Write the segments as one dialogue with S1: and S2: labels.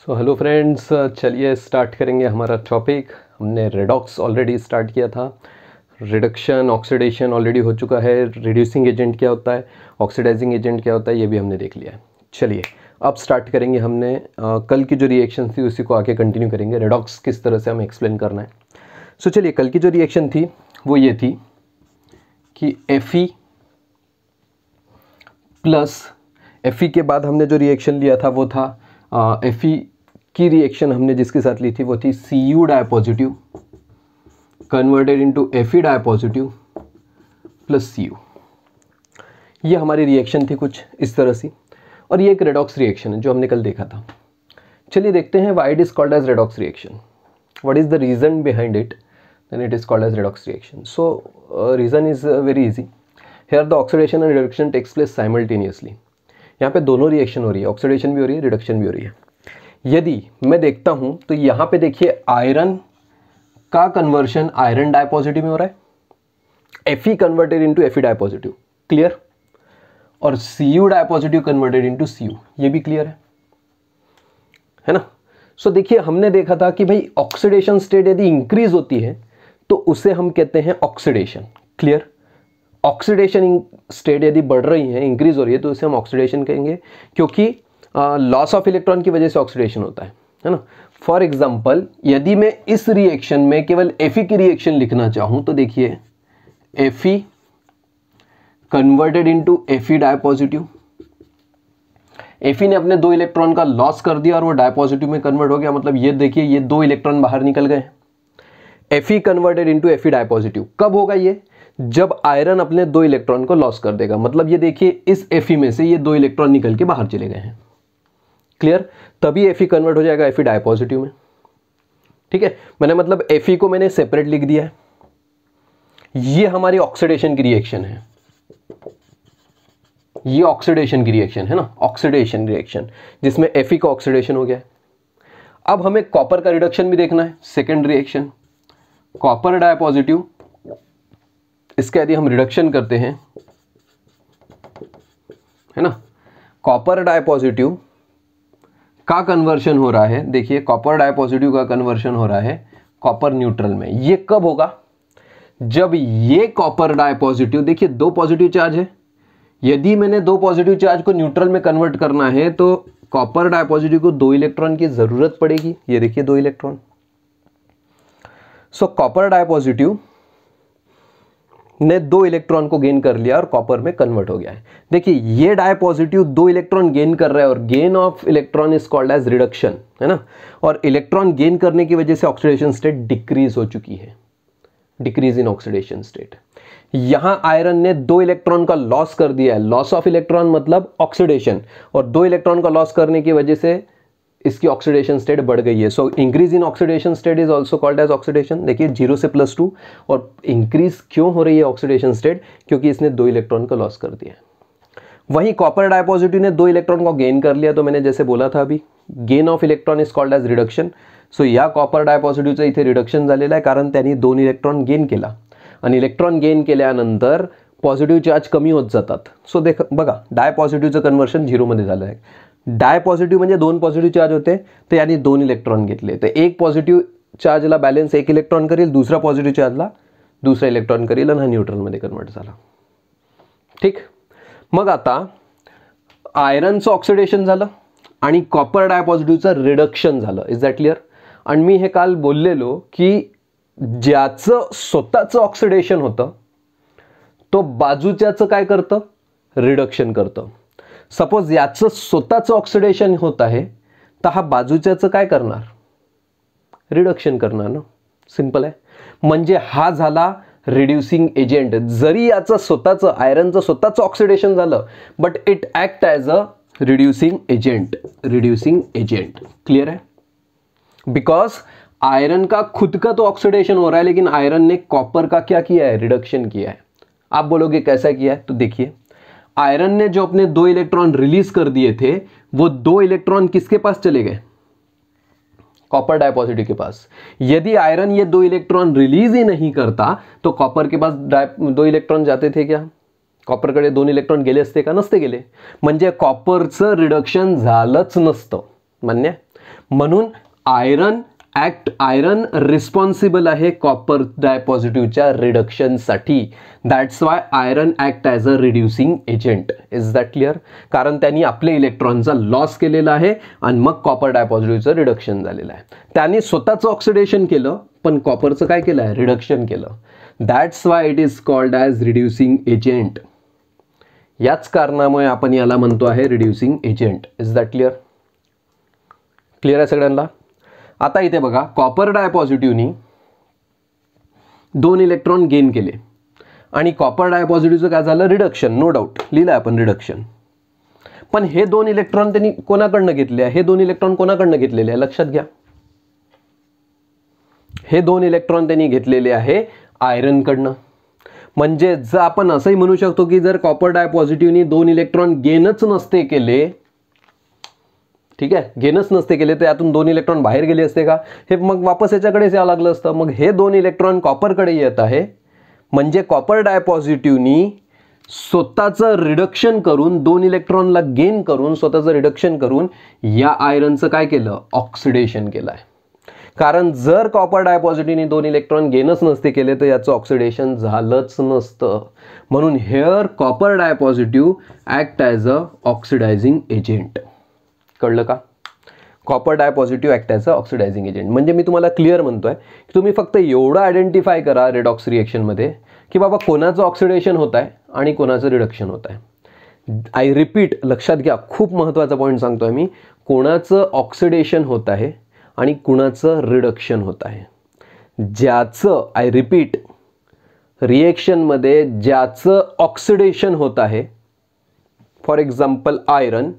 S1: so hello friends चलिए start करेंगे हमारा टॉपिक हमने रेडॉक्स ऑलरेडी स्टार्ट किया था रिडक्शन ऑक्सीडेशन ऑलरेडी हो चुका है रिड्यूसिंग एजेंट क्या होता है ऑक्सीडाइजिंग एजेंट क्या होता है ये भी हमने देख लिया है चलिए अब स्टार्ट करेंगे हमने आ, uh, कल की जो रिएक्शन थी उसी को आके कंटिन्यू करेंगे रेडॉक्स किस तरह से हमें एक्सप्लेन करना है सो so, चलिए कल की जो रिएक्शन थी वो ये थी कि एफ प्लस एफ के बाद हमने जो रिएक्शन लिया था वो था एफ ई की रिएक्शन हमने जिसके साथ ली थी वो थी C U di positive converted to F E di positive plus C U ये हमारी रिएक्शन थी कुछ इस तरह से और ये एक रेडॉक्स रिएक्शन है जो हमने कल देखा था चलिए देखते हैं why it is called as redox reaction what is the reason behind it then it is called as redox reaction so reason is very easy here the oxidation and reduction takes place simultaneously यहाँ पे दोनों reaction हो रही है oxidation भी हो रही है रिडक्शन भी हो रही है यदि मैं देखता हूँ तो यहाँ पे देखिए आयरन का कन्वर्शन आयरन डायपॉजिटिव में हो रहा है F E converted into F E di positive clear और C U di positive converted into C U ये भी क्लियर है है ना सो so, देखिए हमने देखा था कि भाई ऑक्सीडेशन स्टेट यदि इंक्रीज होती है तो उसे हम कहते हैं ऑक्सीडेशन क्लियर ऑक्सीडेशन स्टेट यदि बढ़ रही है इंक्रीज़ हो रही है तो इसे हम ऑक्सीडेशन कहेंगे क्योंकि लॉस ऑफ इलेक्ट्रॉन की वजह से ऑक्सीडेशन होता है है ना फॉर एग्जाम्पल यदि मैं इस रिएक्शन में केवल एफ की रिएक्शन लिखना चाहूँ तो देखिए F converted into F di positive F ने अपने दो इलेक्ट्रॉन का लॉस कर दिया और वो डायपॉजिटिव में कन्वर्ट हो गया मतलब ये देखिए ये दो इलेक्ट्रॉन बाहर निकल गए F converted into F di positive कब होगा ये जब आयरन अपने दो इलेक्ट्रॉन को लॉस कर देगा मतलब ये देखिए इस एफ में से ये दो इलेक्ट्रॉन निकल के बाहर चले गए हैं क्लियर तभी एफ कन्वर्ट हो जाएगा एफ डायपॉजिटिव में ठीक है मैंने मतलब एफ को मैंने सेपरेट लिख दिया है ये हमारी ऑक्सीडेशन की रिएक्शन है ये ऑक्सीडेशन की रिएक्शन है ना ऑक्सीडेशन रिएक्शन जिसमें एफ का ऑक्सीडेशन हो गया अब हमें कॉपर का रिडक्शन भी देखना है सेकेंड रिएक्शन कॉपर डायपॉजिटिव इसका यदि हम रिडक्शन करते हैं है ना कॉपर डाइपॉजिटिव का कन्वर्शन हो रहा है देखिए कॉपर डाइपॉजिटिव का कन्वर्शन हो रहा है कॉपर न्यूट्रल में ये कब होगा जब ये कॉपर डाइपॉजिटिव देखिए दो पॉजिटिव चार्ज है यदि मैंने दो पॉजिटिव चार्ज को न्यूट्रल में कन्वर्ट करना है तो कॉपर डाइपॉजिटिव को दो इलेक्ट्रॉन की ज़रूरत पड़ेगी ये देखिए दो इलेक्ट्रॉन सो कॉपर डाइपॉजिटिव ने दो इलेक्ट्रॉन को गेन कर लिया और कॉपर में कन्वर्ट हो गया है देखिए ये डाई पॉजिटिव दो इलेक्ट्रॉन गेन कर रहा है और gain of electron is called as reduction है ना और इलेक्ट्रॉन गेन करने की वजह से ऑक्सीडेशन स्टेट डिक्रीज हो चुकी है डिक्रीज इन ऑक्सीडेशन स्टेट यहां आयरन ने दो इलेक्ट्रॉन का लॉस कर दिया है लॉस ऑफ इलेक्ट्रॉन मतलब ऑक्सीडेशन और दो इलेक्ट्रॉन का लॉस करने की वजह से इसकी ऑक्सीडेशन स्टेट बढ़ गई है so increase in oxidation state is also called as oxidation देखिए जीरो से प्लस टू और इंक्रीज क्यों हो रही है ऑक्सीडेशन स्टेट क्योंकि इसने दो इलेक्ट्रॉन का लॉस कर दिया वहीं कॉपर डाइपोजिटिव ने दो इलेक्ट्रॉन को गेन कर लिया तो मैंने जैसे बोला था अभी gain of electron is called as reduction so या कॉपर डायपॉझिटिव्हचं इथे रिडक्शन झालेलं आहे कारण त्यांनी दोन इलेक्ट्रॉन गेन केला आणि इलेक्ट्रॉन गेन केल्यानंतर पॉझिटिव्ह चार्ज कमी होत जातात सो देख बघा डायपॉझिटिव्हचं कन्वर्शन झिरोमध्ये झालं आहे डाय पॉझिटिव्ह म्हणजे दोन पॉझिटिव्ह चार्ज होते तर यांनी दोन इलेक्ट्रॉन घेतले तर एक पॉझिटिव्ह चार्जला बॅलेन्स एक इलेक्ट्रॉन करेल दुसरा पॉझिटिव्ह चार्जला दुसरा इलेक्ट्रॉन करेल आणि हा न्यूट्रलमध्ये कन्वर्ट झाला ठीक मग आता आयरनचं ऑक्सिडेशन झालं आणि कॉपर डायपॉझिटिव्हचं रिडक्शन झालं इज दॅट क्लिअर आणि मी हे काल बोललेलो की ज्याचं स्वतःचं ऑक्सिडेशन होतं तो बाजूच्याचं काय करतं रिडक्शन करतं सपोज याचं स्वतःचं ऑक्सिडेशन होत आहे तर हा बाजूच्याचं काय करणार रिडक्शन करणार ना सिंपल आहे म्हणजे हा झाला रिड्युसिंग एजंट जरी याचं स्वतःचं आयरनचं स्वतःचं ऑक्सिडेशन झालं but it act as a reducing agent reducing agent clear आहे बिकॉज आयरन का खुद का तो ऑक्सिडेशन हो रहा है लेकिन आयरन ने कॉपर का क्या किया है रिडक्शन किया है आप बोलोगे कैसा किया है तो देखिए आयरन ने जो अपने दो इलेक्ट्रॉन रिलीज कर दिए थे वो दो इलेक्ट्रॉन किसके पास चले गए कॉपर डाइपोजिटिव के पास यदि आयरन ये दो इलेक्ट्रॉन रिलीज ही नहीं करता तो कॉपर के पास दो इलेक्ट्रॉन जाते थे क्या कॉपर कड़े दोन इलेक्ट्रॉन गेले असते का नसते गेले म्हणजे कॉपरचं रिडक्शन झालंच नसतं मान्य म्हणून आयरन ॲक्ट आयरन रिस्पॉन्सिबल आहे कॉपर डायपॉझिटिव्हच्या रिडक्शनसाठी that's why iron act as a reducing agent is that clear कारण त्यांनी आपले इलेक्ट्रॉनचा लॉस केलेला आहे आणि मग कॉपर डायपॉझिटिव्हचं रिडक्शन झालेलं आहे त्याने स्वतःचं ऑक्सिडेशन केलं पण कॉपरचं काय केलं आहे रिडक्शन केलं that's why it is called as reducing agent याच कारणामुळे आपण याला म्हणतो आहे reducing agent is that clear clear आहे सगळ्यांना आता इथे बघा कॉपर डायपॉझिटिव्हनी दोन इलेक्ट्रॉन गेन केले आणि कॉपर डायपॉझिटिव्हचं काय झालं रिडक्शन नो डाऊट लिहिलं आपण रिडक्शन पण हे दोन इलेक्ट्रॉन त्यांनी कोणाकडनं घेतले आहे हे दोन इलेक्ट्रॉन कोणाकडनं घेतलेले आहे लक्षात घ्या हे दोन इलेक्ट्रॉन त्यांनी घेतलेले आहे आयरनकडनं म्हणजे जर आपण असंही म्हणू शकतो की जर कॉपर डायपॉझिटिव्हनी दोन इलेक्ट्रॉन गेनच नसते केले ठीक आहे गेनच नसते केले तर यातून दोन इलेक्ट्रॉन बाहेर गेले असते का हे मग वापस याच्याकडेच यावं लागलं असतं मग हे दोन इलेक्ट्रॉन कॉपरकडे येत आहे म्हणजे कॉपर डायपॉझिटिव्हनी स्वतःचं रिडक्शन करून दोन इलेक्ट्रॉनला गेन करून स्वतःचं रिडक्शन करून या आयरनचं काय केलं ऑक्सिडेशन केलं आहे कारण जर कॉपर डायपॉझिटिव्हनी दोन इलेक्ट्रॉन गेनच नसते केले तर याचं ऑक्सिडेशन झालंच नसतं म्हणून here copper di positive act as a oxidising agent कळलं का copper di positive act as oxidising agent म्हणजे मी तुम्हाला क्लिअर म्हणतो आहे की तुम्ही फक्त एवढं आयडेंटिफाय करा रेडॉक्स रिएक्शनमध्ये की बाबा कोणाचं ऑक्सिडेशन होत आहे आणि कोणाचं रिडक्शन होत आहे आय रिपीट लक्षात घ्या खूप महत्त्वाचा पॉईंट सांगतो आहे मी कोणाचं ऑक्सिडेशन होत आहे आणि कुणाचं रिडक्शन होत आहे ज्याचं आय रिपीट रिएक्शनमध्ये ज्याचं ऑक्सिडेशन होत आहे फॉर एक्झाम्पल आयरन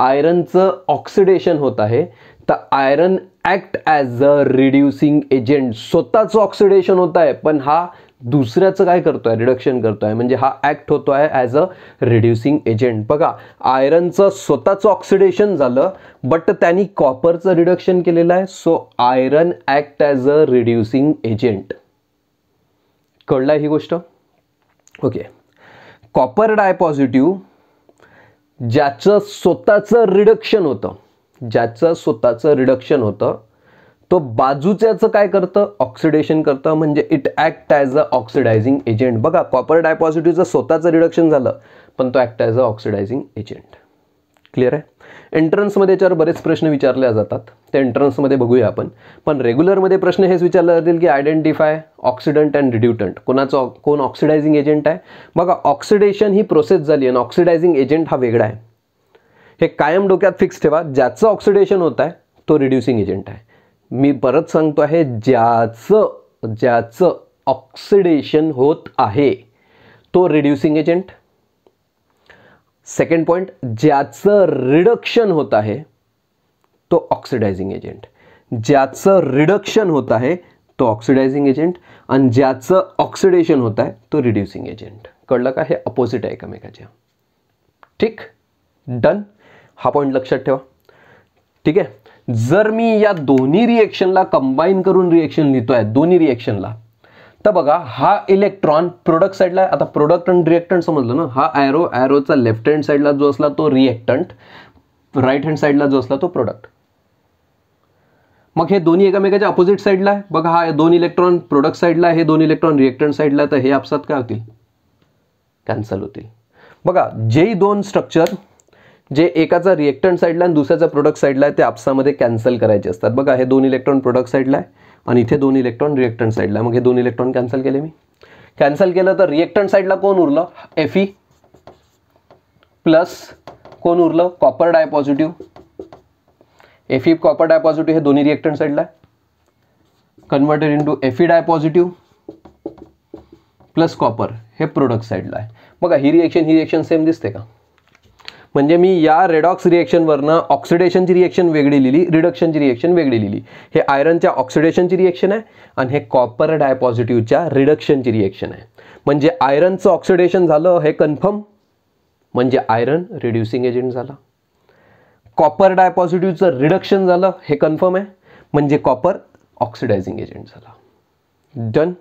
S1: आयरनचं ऑक्सिडेशन होत आहे तर iron act as a reducing agent स्वतःचं ऑक्सिडेशन होत आहे पण हा दुसऱ्याचं काय करतो आहे रिडक्शन करतोय म्हणजे हा ऍक्ट होतो आहे ॲज अ रिड्युसिंग एजंट बघा आयरनचं स्वतःचं ऑक्सिडेशन झालं बट त्यांनी कॉपरचं रिडक्शन केलेलं आहे so iron act as a reducing agent कळलं ही गोष्ट ओके कॉपर डायपॉझिटिव्ह ज्याचं स्वतःचं रिडक्शन होतं ज्याचं स्वतःचं रिडक्शन होतं तो बाजूच्याचं काय करतं ऑक्सिडेशन करतं म्हणजे it act as a oxidising agent बघा कॉपर डायपॉझिटिव्हचं स्वतःचं रिडक्शन झालं पण तो act as a oxidising agent clear आहे एंट्रन्समध्ये याच्यावर बरेच प्रश्न विचारले जातात ते एंट्रन्समध्ये बघूया आपण पण रेग्युलरमध्ये प्रश्न हेच विचारले जातील की आयडेंटिफाय ऑक्सिडंट अँड रिड्युटंट कोणाचा कोण ऑक्सिडायझिंग एजंट आहे बघा ऑक्सिडेशन ही प्रोसेस झाली आणि ऑक्सिडायझिंग एजंट हा वेगळा आहे हे कायम डोक्यात फिक्स ठेवा ज्याचं ऑक्सिडेशन होत आहे तो रिड्युसिंग एजंट आहे मी परत सांगतो आहे ज्याचं ज्याचं ऑक्सिडेशन होत आहे तो रिड्युसिंग एजंट सेकंड पॉईंट ज्याचं रिडक्शन होत आहे तो ऑक्सिडायझिंग एजंट ज्याचं रिडक्शन होत आहे तो ऑक्सिडायझिंग एजंट आणि ज्याचं ऑक्सिडेशन होत आहे तो रिड्युसिंग एजंट कळलं का हे अपोजिट आहे एकमेकाच्या ठीक डन हा पॉईंट लक्षात ठेवा ठीक आहे जर मी या दोन्ही रिएक्शनला कंबाईन करून रिएक्शन लिहितो आहे दोन्ही रिएक्शनला तर बघा हा इलेक्ट्रॉन प्रोडक्ट साईडला आता प्रोडक्ट अँड रिएक्टंट समजलं ना हा ऍरो ऍरोचा लेफ्ट हँड साईडला जो असला तो रिएक्टंट राईट हँड साईडला जो असला तो प्रोडक्ट मग हे दोन्ही एकामेकाच्या अपोजिट साईडला आहे बघा हा दोन इलेक्ट्रॉन प्रोडक्ट साईडला हे दोन इलेक्ट्रॉन रिएक्टंट साईडला तर हे आपसात काय होतील कॅन्सल होतील बघा जे दोन स्ट्रक्चर जे एकाचा रिएक्टंट साईडला आणि दुसऱ्याचा प्रोडक्ट साईडला आहे ते आपसामध्ये कॅन्सल करायचे असतात बघा हे दोन इलेक्ट्रॉन प्रोडक्ट साईडला आहे आणि इथे दोन इलेक्ट्रॉन रिएक्टंट साईडला मग हे दोन इलेक्ट्रॉन कॅन्सल केले मी कॅन्सल केलं तर रिएक्टंट साईडला कोण उरलं ई प्लस कोण उरलं copper di positive E copper di positive हे दोन्ही रिएक्टंट साईडला converted F E di positive plus copper हे प्रोडक्ट साईडला आहे बघा ही रिएक्शन ही रिएक्शन सेम दिसते का म्हणजे मी या रेडॉक्स रिएक्शनवरनं ऑक्सिडेशनची रिएक्शन वेगळी लिहिली रिडक्शनची रिएक्शन वेगळी लिहिली हे आयरनच्या ऑक्सिडेशनची रिएक्शन आहे आणि हे कॉपर डायपॉझिटिव्हच्या रिडक्शनची रिएक्शन आहे म्हणजे आयरनचं ऑक्सिडेशन झालं हे कन्फर्म म्हणजे आयरन रिड्युसिंग एजंट झाला कॉपर डायपॉझिटिव्हचं रिडक्शन झालं हे कन्फर्म आहे म्हणजे कॉपर ऑक्सिडायझिंग एजंट झाला डन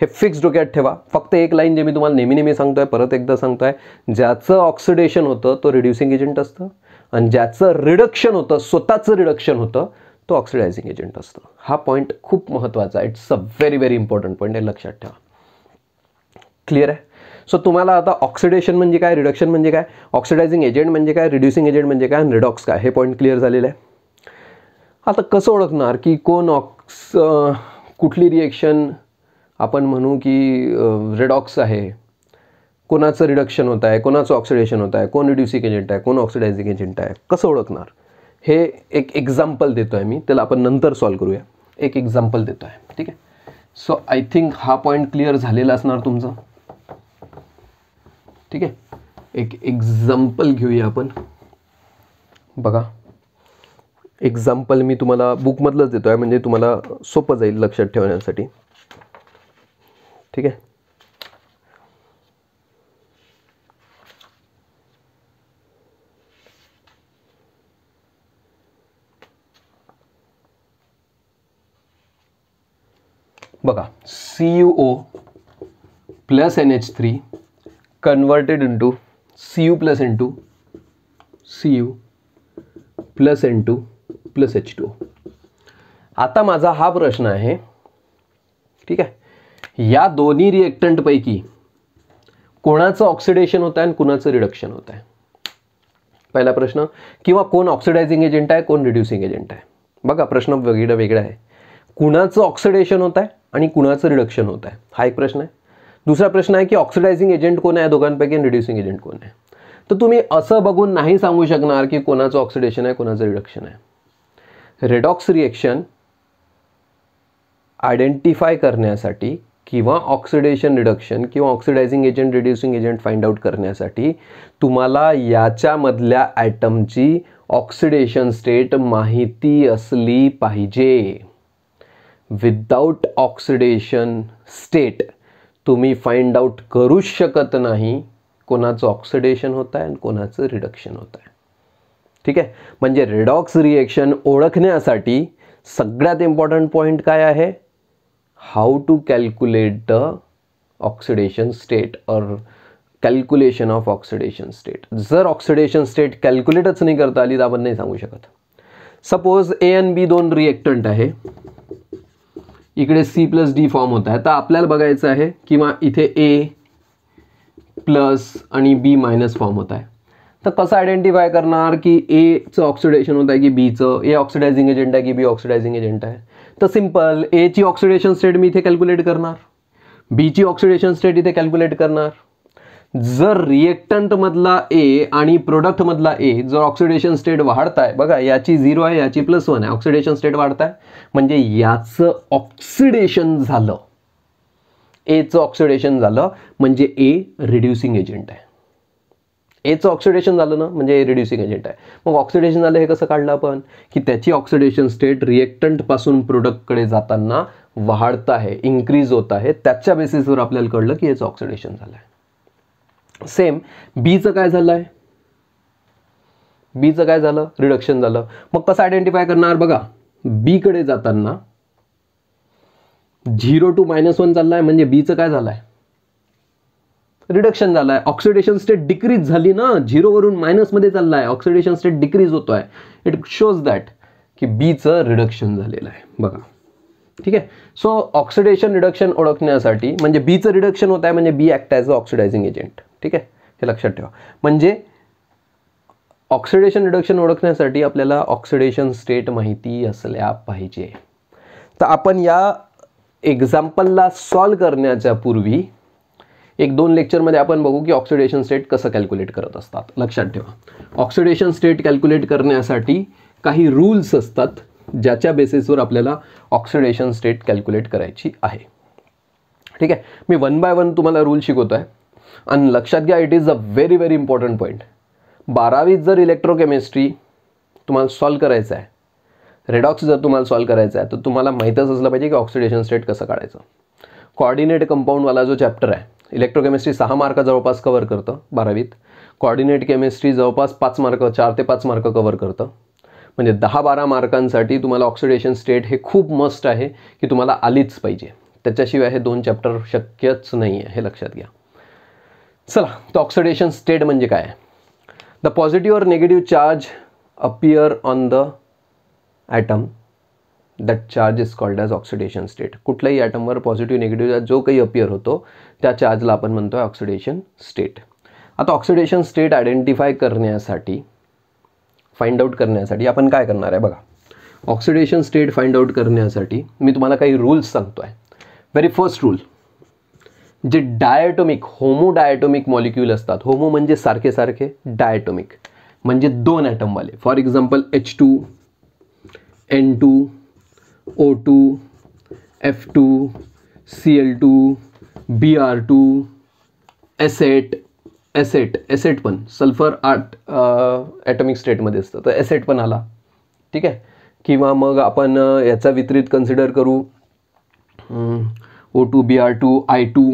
S1: हे फिक्स डोक्यात ठेवा फक्त एक लाईन जे मी तुम्हाला नेहमी नेहमी सांगतोय परत एकदा सांगतोय ज्याचं ऑक्सिडेशन होतं तो रिड्युसिंग एजंट असतं आणि ज्याचं रिडक्शन होतं स्वतःचं रिडक्शन होतं तो ऑक्सिडायझिंग एजंट असतं हा पॉईंट खूप महत्त्वाचा आहे it's a very very important point हे लक्षात ठेवा क्लिअर आहे सो तुम्हाला आता ऑक्सिडेशन म्हणजे काय रिडक्शन म्हणजे काय ऑक्सिडायझिंग एजंट म्हणजे काय रिड्युसिंग एजंट म्हणजे काय रिडॉक्स काय हे पॉईंट क्लिअर झालेलं आहे आता कसं ओळखणार की कोण ऑक्स कुठली रिएक्शन आपण म्हणू की रेडॉक्स आहे कोणाचं रिडक्शन होत आहे कोणाचं ऑक्सिडेशन होत आहे कोण रिड्युसिंग एजंट आहे कोण ऑक्सिडायझिंग एजंट आहे कसं ओळखणार हे एक एक्झाम्पल देतो आहे मी त्याला आपण नंतर सॉल्व करूया एक एक्झाम्पल देतो आहे ठीक आहे सो आय थिंक हा पॉईंट क्लिअर झालेला असणार तुमचा ठीक आहे एक एक्झाम्पल घेऊया आपण बघा एक्झाम्पल मी तुम्हाला बुकमधलंच देतो आहे म्हणजे तुम्हाला सोपं जाईल लक्षात ठेवण्यासाठी ठीक है बघा C U O plus N H three converted into C U plus N two C U plus N two plus H two आता माझा हा प्रश्न आहे ठीक आहे या दोन्ही रिएक्टंटपैकी कोणाचं ऑक्सिडेशन होतं आणि कुणाचं रिडक्शन होत आहे पहिला प्रश्न किंवा कोण ऑक्सिडायझिंग एजंट आहे कोण रिड्युसिंग एजंट आहे बघा प्रश्न वेगळं वेगळा आहे कुणाचं ऑक्सिडेशन होत आहे आणि कुणाचं रिडक्शन होत आहे हा एक प्रश्न आहे दुसरा प्रश्न आहे की ऑक्सिडायझिंग एजंट कोण आहे दोघांपैकी आणि रिड्युसिंग एजंट कोण आहे तर तुम्ही असं बघून नाही सांगू शकणार की कोणाचं ऑक्सिडेशन आहे कोणाचं रिडक्शन आहे रेडॉक्स रिएक्शन आयडेंटिफाय करण्यासाठी किंवा ऑक्सिडेशन रिडक्शन किंवा oxidising agent reducing agent find out करण्यासाठी तुम्हाला याच्यामधल्या ॲटमची ऑक्सिडेशन स्टेट माहिती असली पाहिजे विदाऊट ऑक्सिडेशन स्टेट तुम्ही फाइंड आउट करू शकत नाही कोणाचं ऑक्सिडेशन होत आहे आणि कोणाचं रिडक्शन होत आहे ठीक आहे म्हणजे रेडॉक्स रिएक्शन ओळखण्यासाठी सगळ्यात इम्पॉर्टंट पॉईंट काय आहे how to calculate the oxidation state or calculation of oxidation state जर ऑक्सिडेशन स्टेट कॅल्क्युलेटच नाही करता आली तर आपण नाही सांगू शकत सपोज ए अँड बी दोन रिएक्टंट आहे इकडे सी प्लस डी फॉर्म होत आहे तर आपल्याला बघायचं आहे किंवा इथे ए प्लस आणि बी मायनस फॉर्म होत आहे तर कसं आयडेंटिफाय करणार की एचं ऑक्सिडेशन होत आहे की बीचं ए ऑक्सिडायझिंग एजंट आहे की बी ऑक्सिडायझिंग एजंट आहे तर सिम्पल एची ऑक्सिडेशन स्टेट मी इथे कॅल्क्युलेट करणार बीची ऑक्सिडेशन स्टेट इथे कॅल्क्युलेट करणार जर रिएक्टंटमधला ए आणि प्रोडक्टमधला ए जर ऑक्सिडेशन स्टेट वाढताय बघा याची झिरो आहे याची प्लस वन आहे ऑक्सिडेशन स्टेट वाढताय म्हणजे याचं ऑक्सिडेशन झालं एचं ऑक्सिडेशन झालं म्हणजे ए रिड्युसिंग एजंट आहे एचं ऑक्सिडेशन झालं ना म्हणजे रिड्युसिंग एजंट आहे मग ऑक्सिडेशन झालं हे कसं काढलं आपण की त्याची ऑक्सिडेशन स्टेट रिएक्टंटपासून प्रोडक्टकडे जाताना वाढत आहे इन्क्रीज होत आहे त्याच्या बेसिसवर आपल्याला कळलं की याचं ऑक्सिडेशन झालं आहे सेम बीचं काय झालं आहे बीचं काय झालं रिडक्शन झालं मग कसं आयडेंटिफाय करणार बघा बीकडे जाताना झिरो टू मायनस वन चाललाय म्हणजे बीचं काय झालं आहे रिडक्शन झाला आहे ऑक्सिडेशन स्टेट डिक्रीज झाली ना झिरोवरून मायनसमध्ये चालला आहे ऑक्सिडेशन स्टेट डिक्रीज होतो आहे इट शोज दॅट की बीचं रिडक्शन झालेलं आहे बघा ठीक आहे सो ऑक्सिडेशन रिडक्शन ओळखण्यासाठी म्हणजे बीचं रिडक्शन होत आहे म्हणजे be act as a oxidising agent ठीक आहे हे लक्षात ठेवा म्हणजे ऑक्सिडेशन रिडक्शन ओळखण्यासाठी आपल्याला ऑक्सिडेशन स्टेट माहिती असल्या पाहिजे तर आपण या एक्झाम्पलला सॉल्व करण्याच्या पूर्वी एक दोन लेक्चरमध्ये आपण बघू की ऑक्सिडेशन स्टेट कसं कॅल्क्युलेट करत असतात लक्षात ठेवा ऑक्सिडेशन स्टेट कॅल्क्युलेट करण्यासाठी काही रूल्स असतात ज्याच्या बेसिसवर आपल्याला ऑक्सिडेशन स्टेट कॅल्क्युलेट करायची आहे ठीक आहे मी वन बाय वन तुम्हाला रूल शिकवतो आहे आणि लक्षात घ्या it is a very very important point बारावीत जर इलेक्ट्रोकेमिस्ट्री तुम्हाला सॉल्व करायचं आहे रेडॉक्स जर तुम्हाला सॉल्व करायचं आहे तर तुम्हाला माहीतच असलं पाहिजे की ऑक्सिडेशन स्टेट कसं काढायचं कॉर्डिनेट कंपाऊंडवाला जो चॅप्टर आहे इलेक्ट्रोकेमिस्ट्री सहा मार्क जवळपास कवर करतं बारावीत कॉर्डिनेट केमिस्ट्री जवळपास पाच मार्क चार ते पाच मार्क कवर करतं म्हणजे दहा बारा मार्कांसाठी तुम्हाला ऑक्सिडेशन स्टेट हे खूप मस्ट आहे की तुम्हाला आलीच पाहिजे त्याच्याशिवाय हे दोन चॅप्टर शक्यच नाही आहे हे लक्षात घ्या चला तर ऑक्सिडेशन स्टेट म्हणजे काय द पॉझिटिव्ह और negative charge appear on the atom that charge is called as oxidation state कुठल्याही ॲटमवर पॉझिटिव्ह निगेटिव्ह जो काही अपियर होतो त्या चार्जला आपण म्हणतो आहे ऑक्सिडेशन स्टेट आता ऑक्सिडेशन स्टेट आयडेंटिफाय करण्यासाठी फाइंड आउट करण्यासाठी आपण काय करणार आहे बघा ऑक्सिडेशन स्टेट फाइंड आउट करण्यासाठी मी तुम्हाला काही रूल्स सांगतो आहे व्हेरी फर्स्ट रूल जे डायटोमिक होमो डायटोमिक मॉलिक्यूल असतात होमो म्हणजे सारखे सारखे डायटोमिक म्हणजे दोन ॲटमवाले for example H two N two O two F two C L two B R two S eight S eight S eight पण सल्फर आठ ॲटॉमिक स्टेटमध्ये असतं तर एसेट पण आला ठीक आहे किंवा मग आपण याचा वितरित कन्सिडर करू O two B R two I two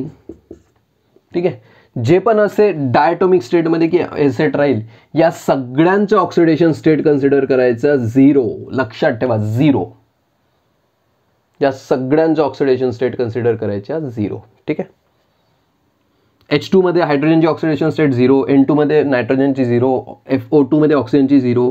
S1: ठीक आहे जे पण असे डायटॉमिक स्टेटमध्ये की एसेट राहील या सगळ्यांचं ऑक्सिडेशन स्टेट कन्सिडर करायचं झिरो लक्षात ठेवा झिरो या सगळ्यांचं ऑक्सिडेशन स्टेट कन्सिडर करायच्या झिरो ठीक आहे एच टूमध्ये हायड्रोजनची ऑक्सिडेशन स्टेट झिरो एन टूमध्ये नायट्रोजनची झिरो एफ ओ टूमध्ये ऑक्सिजनची झिरो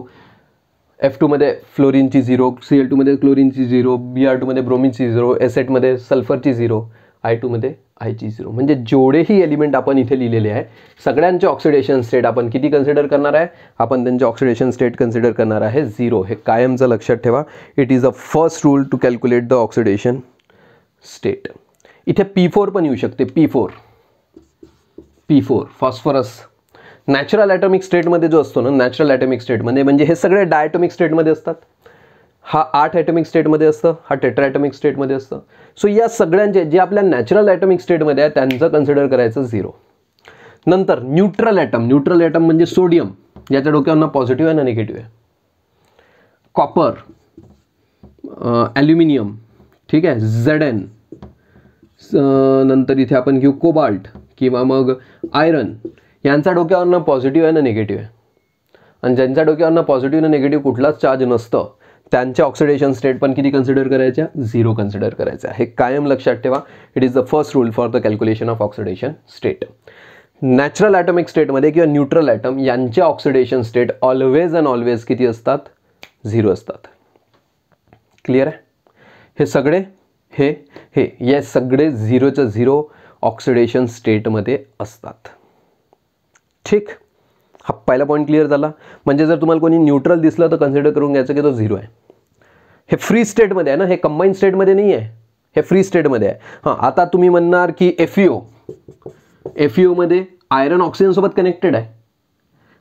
S1: एफ टूमध्ये फ्लोरिनची झिरो सी एल टूमध्ये क्लोरिनची झिरो बी आर टूमध्ये ब्रोमिनची झिरो एस एटमध्ये सल्फरची झिरो आय टूमध्ये आयची झिरो म्हणजे जेवढेही एलिमेंट आपण इथे लिहिलेले आहे सगळ्यांचे ऑक्सिडेशन स्टेट आपण किती कन्सिडर करणार आहे आपण त्यांचे ऑक्सिडेशन स्टेट कन्सिडर करणार आहे झिरो हे कायमचं लक्षात ठेवा it is a first rule to calculate the oxidation state इथे पी फोर पण येऊ शकते P four P four phosphorus natural atomic स्टेटमध्ये जो असतो ना नॅचरल ॲटॉमिक स्टेटमध्ये म्हणजे हे सगळे डायटॉमिक स्टेटमध्ये असतात हा आठ ॲटॉमिक स्टेटमध्ये असतं हा टेट्रा ॲटॉमिक स्टेटमध्ये असतं सो या सगळ्यांचे जे आपल्या नॅचरल ॲटॉमिक स्टेटमध्ये आहे त्यांचं कन्सिडर करायचं झिरो नंतर न्यूट्रल ॲटम न्यूट्रल ॲटम म्हणजे सोडियम याच्या डोक्यावर पॉझिटिव्ह आहे ना निगेटिव्ह आहे कॉपर ॲल्युमिनियम ठीक आहे झेड एन नंतर इथे आपण घेऊ कोबाल्ट किंवा मग आयरन यांचा डोक्यावरनं पॉझिटिव्ह आहे ना निगेटिव्ह आहे आणि ज्यांच्या डोक्यावरनं पॉझिटिव्ह ना निगेटिव्ह कुठलाच चार्ज नसतं त्यांच्या ऑक्सिडेशन स्टेट पण किती कन्सिडर करायच्या झिरो कन्सिडर करायचं हे कायम लक्षात ठेवा it is the first rule for the calculation of oxidation state natural atomic स्टेटमध्ये किंवा न्यूट्रल ॲटम यांचे oxidation state always and always किती असतात झिरो असतात क्लिअर आहे हे सगळे हे हे या सगळे झिरोच्या झिरो ऑक्सिडेशन स्टेटमध्ये असतात ठीक हा पहिला पॉईंट क्लिअर झाला म्हणजे जर तुम्हाला कोणी न्यूट्रल दिसलं तर कन्सिडर करून घ्यायचं की तो झिरो आहे हे फ्री स्टेटमध्ये आहे ना हे कंबाईन स्टेटमध्ये नाही आहे हे फ्री स्टेटमध्ये आहे हां आता तुम्ही म्हणणार की एफईओ एफईओमध्ये आयरन ऑक्सिजनसोबत कनेक्टेड आहे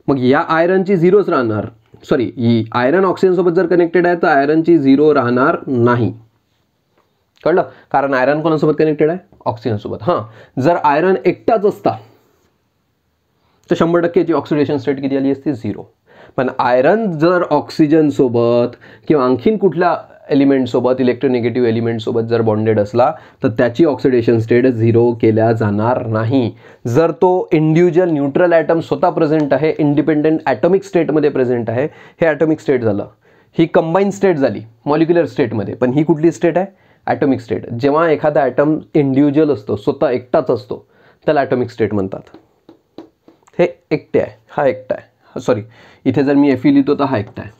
S1: मग या आयरनची झिरोच राहणार सॉरी आयरन ऑक्सिजनसोबत जर कनेक्टेड आहे तर आयरनची झिरो राहणार नाही कळलं कारण आयरन कोणासोबत कनेक्टेड आहे ऑक्सिजनसोबत हां जर आयरन एकटाच असता तर शंभर टक्केची ऑक्सिडेशन स्टेट किती आली असते झिरो पण आयरन जर ऑक्सिजनसोबत किंवा आणखीन कुठल्या एलिमेंटसोबत एलिमेंट एलिमेंटसोबत जर बॉन्डेड असला तर त्याची ऑक्सिडेशन स्टेट झिरो केल्या जाणार नाही जर तो इंडिव्हिज्युअल न्यूट्रल ॲटम स्वतः प्रेझेंट आहे इंडिपेंडेंट ॲटॉमिक स्टेटमध्ये प्रेझेंट आहे हे ॲटॉमिक स्टेट झालं ही कंबाईन स्टेट झाली मॉलिक्युलर स्टेटमध्ये पण ही कुठली स्टेट आहे ॲटॉमिक स्टेट जेव्हा एखादा ॲटम इंडिव्हिज्युअल असतो स्वतः एकटाच असतो त्याला ॲटॉमिक स्टेट म्हणतात हे एकटे आहे हा एकटा आहे सॉरी इथे जर मी एफ ई लिहितो तर हा एकटा आहे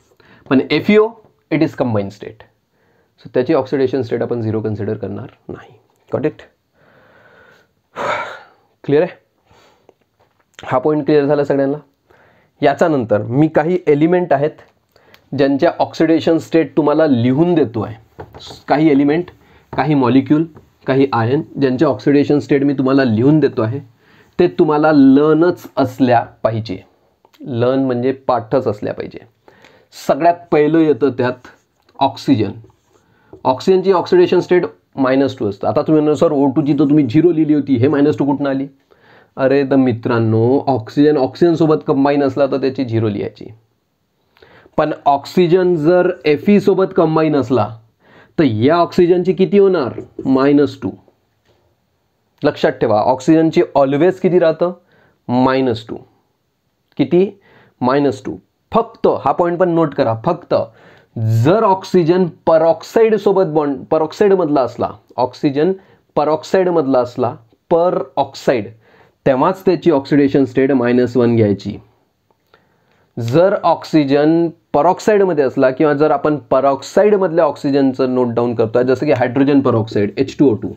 S1: पण F O it is combine state so त्याची ऑक्सिडेशन स्टेट आपण झिरो कन्सिडर करणार नाही गॉट इट क्लिअर आहे हा पॉईंट क्लिअर झाला सगळ्यांना याच्यानंतर मी काही एलिमेंट आहेत ज्यांच्या ऑक्सिडेशन स्टेट तुम्हाला लिहून देतो आहे काही एलिमेंट काही मॉलिक्यूल काही आयन ज्यांचे ऑक्सिडेशन स्टेट मी तुम्हाला लिहून देतो आहे ते तुम्हाला लर्नच असल्या पाहिजे लर्न म्हणजे पाठच असल्या पाहिजे सगळ्यात पहिलं येतं त्यात ऑक्सिजन ऑक्सिजनची ऑक्सिडेशन स्टेट मायनस टू असतं आता तुम्ही सर ओ टूची तर तुम्ही झिरो लिहिली होती हे मायनस टू कुठून आली अरे तर मित्रांनो ऑक्सिजन ऑक्सिजनसोबत कंबाईन असला तर त्याची झिरो लिहायची पण ऑक्सिजन जर एफ सोबत कंबाईन असला तर या ऑक्सिजनची किती होणार मायनस टू लक्षात ठेवा ऑक्सिजनची ऑलवेज किती राहतं मायनस टू किती मायनस टू फक्त हा पॉईंट पण नोट करा फक्त जर ऑक्सिजन सोबत बॉन्ड परऑक्साईडमधला असला ऑक्सिजन परऑक्साईडमधला असला पर ऑक्साईड तेव्हाच त्याची ऑक्सिडेशन स्टेट मायनस वन घ्यायची जर ऑक्सिजन परॉक्साईडमध्ये असला किंवा जर आपण परॉक्साईडमधल्या ऑक्सिजनचं नोट डाऊन करतोय जसं की hydrogen peroxide H two O two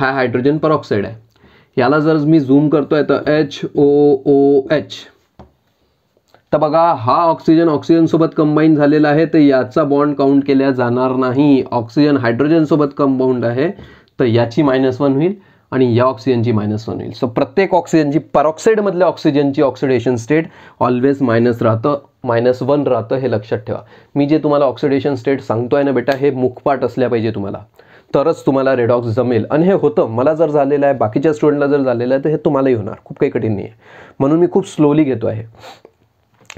S1: हा हायड्रोजन परॉक्साईड आहे याला जर मी झूम करतोय तर एच ओ ओ एच तर बघा हा ऑक्सिजन सोबत कंबाईन झालेला आहे तर याचा बॉन्ड काउंट केल्या जाणार नाही ऑक्सिजन हायड्रोजनसोबत कंबाउंड आहे तर याची मायनस वन होईल आणि या ऑक्सिजनची मायनस वन होईल सो प्रत्येक ऑक्सिजनची परऑक्साईडमधल्या ऑक्सिजनची ऑक्सिडेशन स्टेट ऑलवेज मायनस राहतं मायनस वन राहतं हे लक्षात ठेवा मी जे तुम्हाला ऑक्सिडेशन स्टेट सांगतो आहे ना बेटा हे मुखपाट असल्या पाहिजे तुम्हाला तरच तुम्हाला रेडॉक्स जमेल आणि हे होतं मला जर झालेलं आहे बाकीच्या स्टुडंटला जर झालेलं आहे तर हे तुम्हालाही होणार खूप काही कठीण नाही आहे म्हणून मी खूप स्लोली घेतो आहे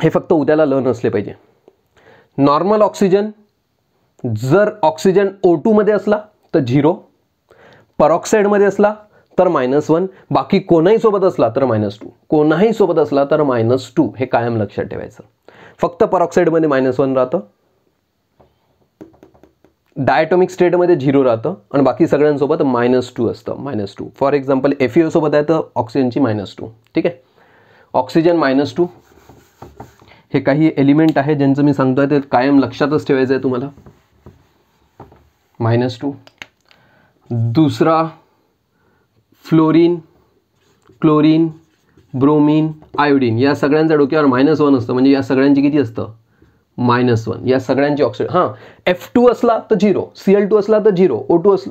S1: हे फक्त उद्याला लर्न असले पाहिजे नॉर्मल ऑक्सिजन जर ऑक्सिजन ओ टूमध्ये असला तर झिरो परॉक्साईडमध्ये असला तर मायनस वन बाकी कोणाही सोबत असला तर मायनस टू कोणाही सोबत असला तर मायनस टू हे कायम लक्षात ठेवायचं फक्त परॉक्साईडमध्ये मायनस वन राहतं डायटॉमिक स्टेटमध्ये झिरो राहतं आणि बाकी सगळ्यांसोबत मायनस टू असतं minus two for example F सोबत आहे तर ऑक्सिजनची मायनस टू ठीक आहे ऑक्सिजन मायनस टू हे काही एलिमेंट आहे ज्यांचं मी सांगतोय ते कायम लक्षातच ठेवायचं आहे तुम्हाला मायनस टू दुसरा फ्लोरीन क्लोरीन ब्रोमीन आयोडीन या सगळ्यांचा डोक्यावर मायनस वन असतं म्हणजे या सगळ्यांची किती असतं मायनस वन या सगळ्यांची ऑक्सिड हां एफ टू असला तर झिरो सी एल टू असला तर झिरो ओ टू अस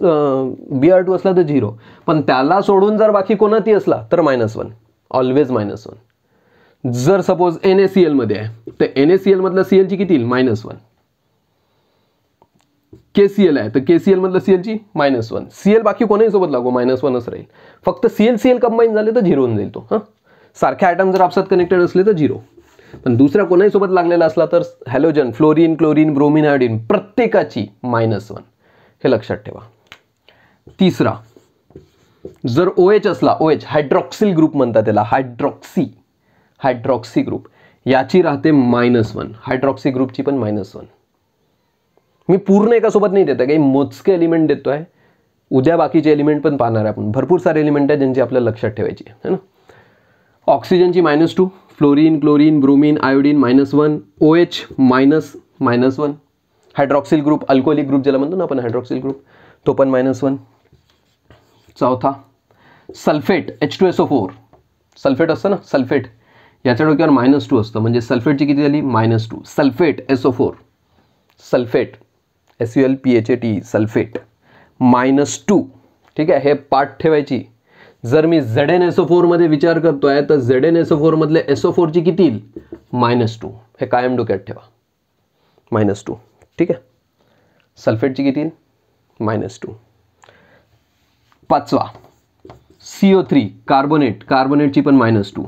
S1: बी आर टू असला तर झिरो पण त्याला सोडून जर बाकी कोणाती असला तर minus one always minus one जर सपोज एन ए सी एलमध्ये आहे तर एन ए सी एलमधलं सी एलची किती येईल minus one K C L आहे तर के सी एल मधलं सी ची मायनस वन सी एल बाकी कोणाही सोबत लागू मायनस वनच राहील फक्त C L C L combine झाले तर झिरोन जाईल तो हां सारख्या आयटम जर आपसात कनेक्टेड असले तर झिरो पण दुसऱ्या कोणाही सोबत लागलेला असला तर halogen fluorine chlorine bromine iodine प्रत्येकाची मायनस वन हे लक्षात ठेवा तिसरा जर ओ एच असला ओ एच हायड्रॉक्सिल ग्रुप म्हणतात त्याला हायड्रॉक्सी हायड्रॉक्सी ग्रुप याची राहते मायनस वन हायड्रॉक्सी ग्रुपची पण मायनस वन मैं पूर्ण सोबत नहीं देता कहीं मोजके एलिमेंट देते है उद्या बाकी एलिमेंट पहना है अपन भरपूर सारे एलिमेंट है जैसे अपने लक्ष्य है है ना की minus two fluorine chlorine bromine iodine minus one O H minus minus one hydroxyl group alcoholic group जैसे मन तो हाइड्रॉक्सिल ग्रुप तो पण माइनस वन चौथा sulphate H two S O four sulphate आता ना सल्फेट याच्या डोक माइनस टू आता सल्फेट सल्फेटची कि झाली two sulphate S O four sulphate S U L P H A T sulphate minus two ठीक आहे हे पाठ ठेवायची जर मी झेड एन एसओ फोरमध्ये विचार करतो आहे तर झेड एन एसओ फोरमधले एसओ फोरची किती येईल मायनस टू हे कायम डोक्यात ठेवा मायनस टू ठीक आहे सल्फेटची किती येईल मायनस टू पाचवा सीओ थ्री कार्बोनेट कार्बोनेटची पण minus two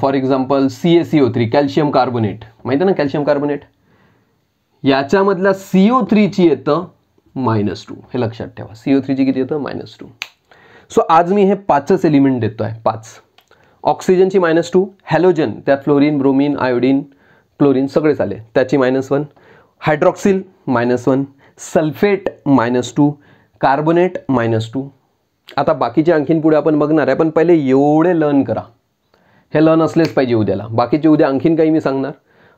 S1: for example C A C three calcium carbonate माहिती आहे ना कॅल्शियम कार्बोनेट याच्यामधल्या सीओ ओ थ्रीची येतं मायनस टू हे लक्षात ठेवा सीओ ओ थ्रीची किती येतं मायनस टू सो आज मी हे पाचच एलिमेंट देतो आहे पाच ऑक्सिजनची मायनस टू हॅलोजन त्यात फ्लोरीन ब्रोमिन आयोडीन क्लोरीन सगळे आले त्याची minus one hydroxyl minus one sulphate minus two carbonate minus two आता बाकीचे आणखीन पुढे आपण बघणार आहे पण पहिले एवढे लर्न करा हे लर्न असलेच पाहिजे उद्याला बाकीचे उद्या आणखीन काही मी सांगणार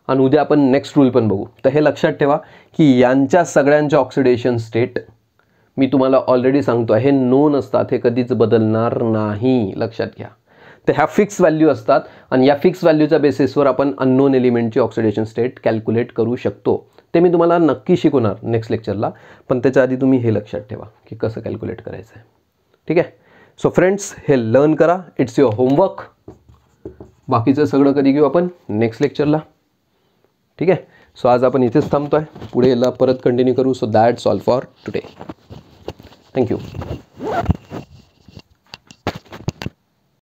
S1: आणि उद्या आपण नेक्स्ट रूल पण बघू तर हे लक्षात ठेवा की यांच्या सगळ्यांच्या ऑक्सिडेशन स्टेट मी तुम्हाला ऑलरेडी सांगतो हे नोन असतात हे कधीच बदलणार नाही लक्षात घ्या तर ह्या फिक्स व्हॅल्यू असतात आणि या फिक्स व्हॅल्यूच्या बेसिसवर आपण अननोन एलिमेंटची ऑक्सिडेशन स्टेट कॅल्क्युलेट करू शकतो ते मी तुम्हाला नक्की शिकवणार नेक्स्ट लेक्चरला पण त्याच्या आधी तुम्ही हे लक्षात ठेवा की कसं कॅल्क्युलेट करायचं आहे ठीक आहे सो फ्रेंड्स हे लर्न करा इट्स युअर होमवर्क बाकीचं सगळं कधी घेऊ आपण नेक्स्ट लेक्चरला ठीक आहे सो आज आपण इथेच थांबतो आहे पुढे परत कंटिन्यू करू so that's all for today thank you